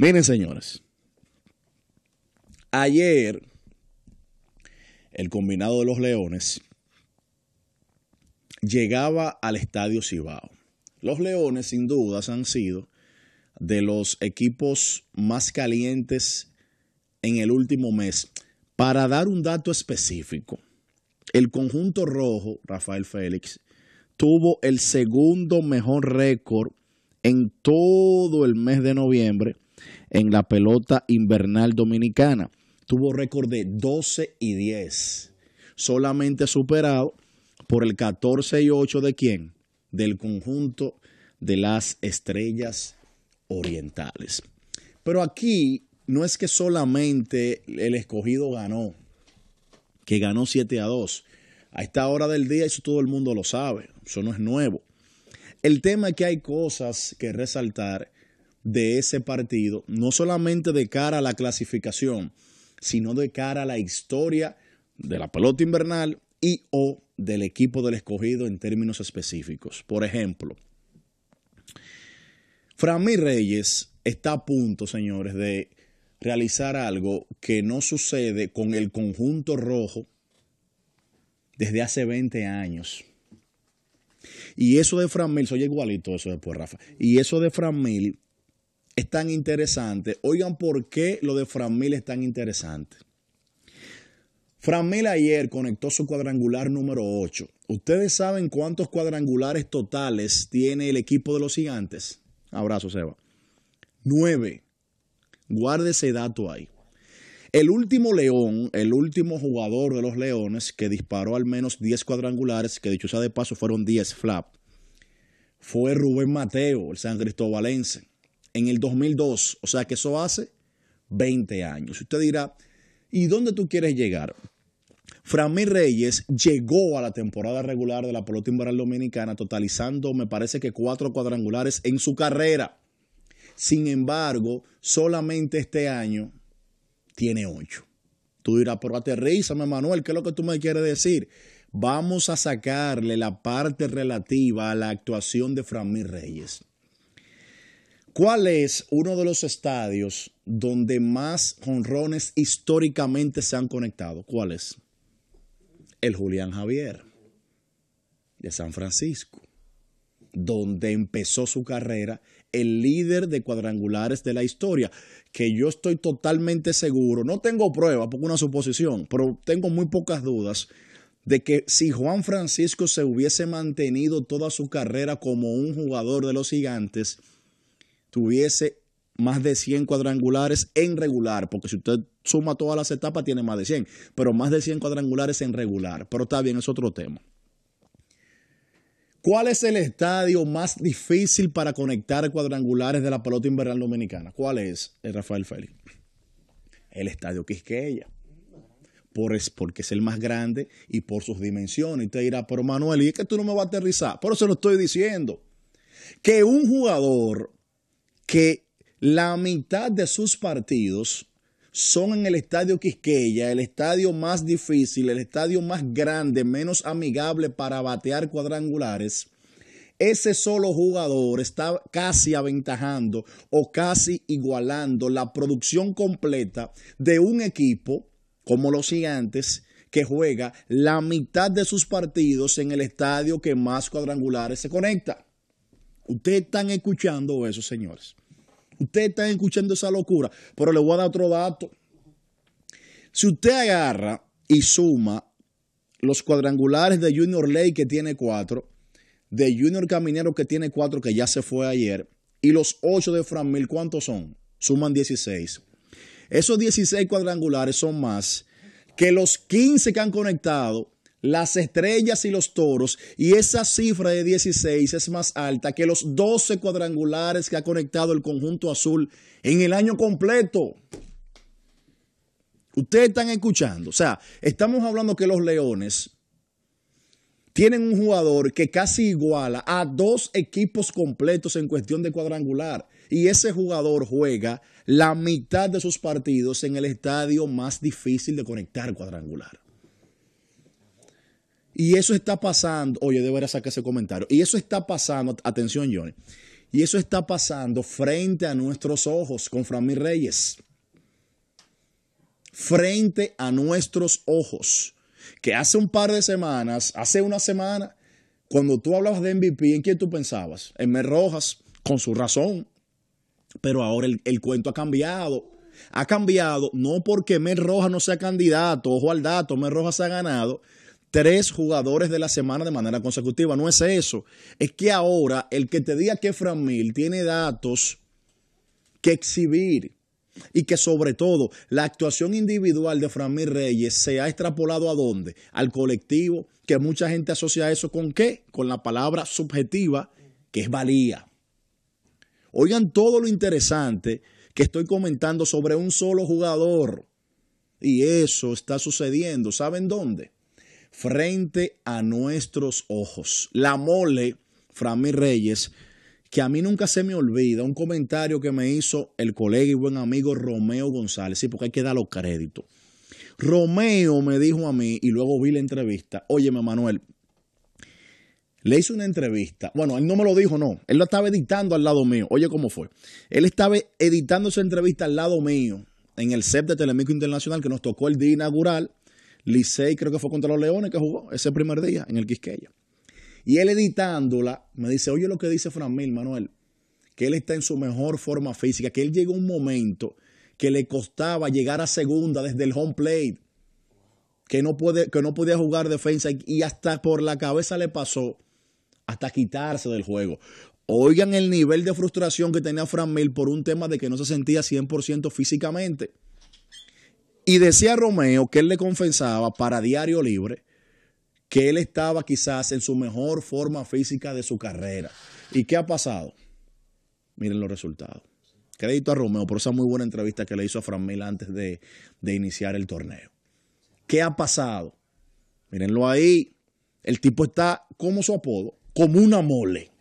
Miren, señores. Ayer, el combinado de los Leones llegaba al estadio Cibao. Los Leones, sin dudas, han sido de los equipos más calientes en el último mes. Para dar un dato específico, el conjunto rojo, Rafael Félix, tuvo el segundo mejor récord en todo el mes de noviembre en la pelota invernal dominicana. Tuvo récord de 12 y 10, solamente superado por el 14 y 8 de quién? Del conjunto de las estrellas orientales. Pero aquí no es que solamente el escogido ganó, que ganó 7 a 2. A esta hora del día eso todo el mundo lo sabe, eso no es nuevo. El tema es que hay cosas que resaltar de ese partido, no solamente de cara a la clasificación, sino de cara a la historia de la pelota invernal y o del equipo del escogido en términos específicos. Por ejemplo, Framí Reyes está a punto, señores, de realizar algo que no sucede con el conjunto rojo desde hace 20 años. Y eso de Fran soy igualito eso después, Rafa. Y eso de Fran es tan interesante. Oigan por qué lo de Mil es tan interesante. Mil ayer conectó su cuadrangular número 8. ¿Ustedes saben cuántos cuadrangulares totales tiene el equipo de los gigantes? Abrazo, Seba. 9. Guarde ese dato ahí. El último León, el último jugador de los Leones que disparó al menos 10 cuadrangulares, que dicho sea de paso fueron 10 flap, fue Rubén Mateo, el San Cristóbalense en el 2002. O sea que eso hace 20 años. Usted dirá, ¿y dónde tú quieres llegar? Framil Reyes llegó a la temporada regular de la pelota invernal dominicana totalizando, me parece que cuatro cuadrangulares en su carrera. Sin embargo, solamente este año tiene ocho. Tú dirás, pero aterrízame, Manuel, ¿qué es lo que tú me quieres decir? Vamos a sacarle la parte relativa a la actuación de Framil Reyes. ¿Cuál es uno de los estadios donde más jonrones históricamente se han conectado? ¿Cuál es? El Julián Javier de San Francisco, donde empezó su carrera el líder de cuadrangulares de la historia, que yo estoy totalmente seguro, no tengo prueba, porque una suposición, pero tengo muy pocas dudas de que si Juan Francisco se hubiese mantenido toda su carrera como un jugador de los gigantes, hubiese más de 100 cuadrangulares en regular, porque si usted suma todas las etapas tiene más de 100, pero más de 100 cuadrangulares en regular. Pero está bien, es otro tema. ¿Cuál es el estadio más difícil para conectar cuadrangulares de la pelota invernal dominicana? ¿Cuál es, El eh, Rafael Félix? El estadio Quisqueya. Por es, porque es el más grande y por sus dimensiones. Y te dirá, pero Manuel, ¿y es que tú no me vas a aterrizar? Por eso lo estoy diciendo. Que un jugador que la mitad de sus partidos son en el estadio Quisqueya, el estadio más difícil, el estadio más grande, menos amigable para batear cuadrangulares, ese solo jugador está casi aventajando o casi igualando la producción completa de un equipo como los gigantes que juega la mitad de sus partidos en el estadio que más cuadrangulares se conecta. Ustedes están escuchando eso, señores. Usted está escuchando esa locura, pero le voy a dar otro dato. Si usted agarra y suma los cuadrangulares de Junior Ley que tiene cuatro, de Junior Caminero que tiene cuatro que ya se fue ayer, y los ocho de Fran Mil, ¿cuántos son? Suman 16. Esos 16 cuadrangulares son más que los 15 que han conectado las estrellas y los toros, y esa cifra de 16 es más alta que los 12 cuadrangulares que ha conectado el conjunto azul en el año completo. Ustedes están escuchando, o sea, estamos hablando que los Leones tienen un jugador que casi iguala a dos equipos completos en cuestión de cuadrangular, y ese jugador juega la mitad de sus partidos en el estadio más difícil de conectar cuadrangular. Y eso está pasando, oye, debería sacar ese comentario. Y eso está pasando, atención Johnny, y eso está pasando frente a nuestros ojos con Franmi Reyes. Frente a nuestros ojos. Que hace un par de semanas, hace una semana, cuando tú hablabas de MVP, ¿en quién tú pensabas? En Mer Rojas, con su razón. Pero ahora el, el cuento ha cambiado. Ha cambiado no porque Mer Rojas no sea candidato, ojo al dato, Mer Rojas ha ganado, tres jugadores de la semana de manera consecutiva. No es eso. Es que ahora el que te diga que Framil tiene datos que exhibir y que sobre todo la actuación individual de Framil Reyes se ha extrapolado a dónde? Al colectivo, que mucha gente asocia eso con qué? Con la palabra subjetiva, que es valía. Oigan todo lo interesante que estoy comentando sobre un solo jugador. Y eso está sucediendo. ¿Saben dónde? frente a nuestros ojos. La mole, Frami Reyes, que a mí nunca se me olvida, un comentario que me hizo el colega y buen amigo Romeo González, sí, porque hay que dar los créditos. Romeo me dijo a mí, y luego vi la entrevista, óyeme Manuel, le hice una entrevista, bueno, él no me lo dijo, no, él lo estaba editando al lado mío, oye cómo fue, él estaba editando esa entrevista al lado mío, en el CEP de Telemico Internacional, que nos tocó el día inaugural, Licey creo que fue contra los Leones que jugó ese primer día en el Quisqueya. Y él editándola, me dice, oye lo que dice Fran Manuel, que él está en su mejor forma física, que él llegó a un momento que le costaba llegar a segunda desde el home plate, que no, puede, que no podía jugar defensa y hasta por la cabeza le pasó hasta quitarse del juego. Oigan el nivel de frustración que tenía Fran por un tema de que no se sentía 100% físicamente. Y decía Romeo que él le confesaba para Diario Libre que él estaba quizás en su mejor forma física de su carrera. ¿Y qué ha pasado? Miren los resultados. Crédito a Romeo por esa muy buena entrevista que le hizo a Framil antes de, de iniciar el torneo. ¿Qué ha pasado? Mírenlo ahí. El tipo está, como su apodo, como una mole.